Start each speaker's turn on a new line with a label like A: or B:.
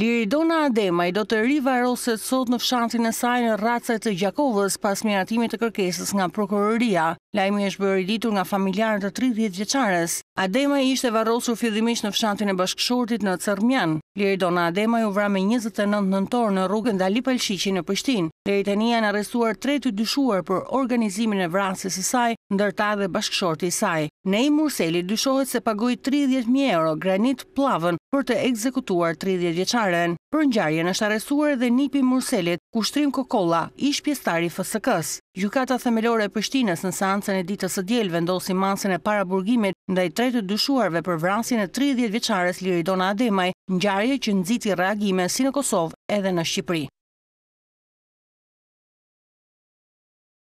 A: Liridona Ademaj do të rivaroset sot në fshantin e sajnë rracet të Gjakovës pas miratimit të kërkesës nga prokuroria. Lajmi është bërë i ditur nga familjarë të 30 vjeqares. Adema ishte varrosur fillimisht në fshantin e bashkëshortit në Cërmjan. Lirë dona Adema ju vra me 29 nëntor në rrugën dhe Alipa Shqiqi në Pështin. Lirë të një arrestuar tre të dyshuar për organizimin e vrasës e saj, ndërta dhe bashkëshorti i saj. Ne i Murseli dyshohet se pagoj 30.000 euro granit plavën për të ekzekutuar 30 vjeqaren. Për njarjen është arrestuar edhe nipi Murselit, shtrim Kokolla, ish pjestari fsk Gjukata themelore e Prishtinës në seancën e ditës së diel vendosi masën e paraburgimit ndaj tre të dyshuarve për vrasjen e 30 vjeçares Liridona Ademaj, ngjarje që nxiti reagime si në Kosovë edhe në Shqipëri.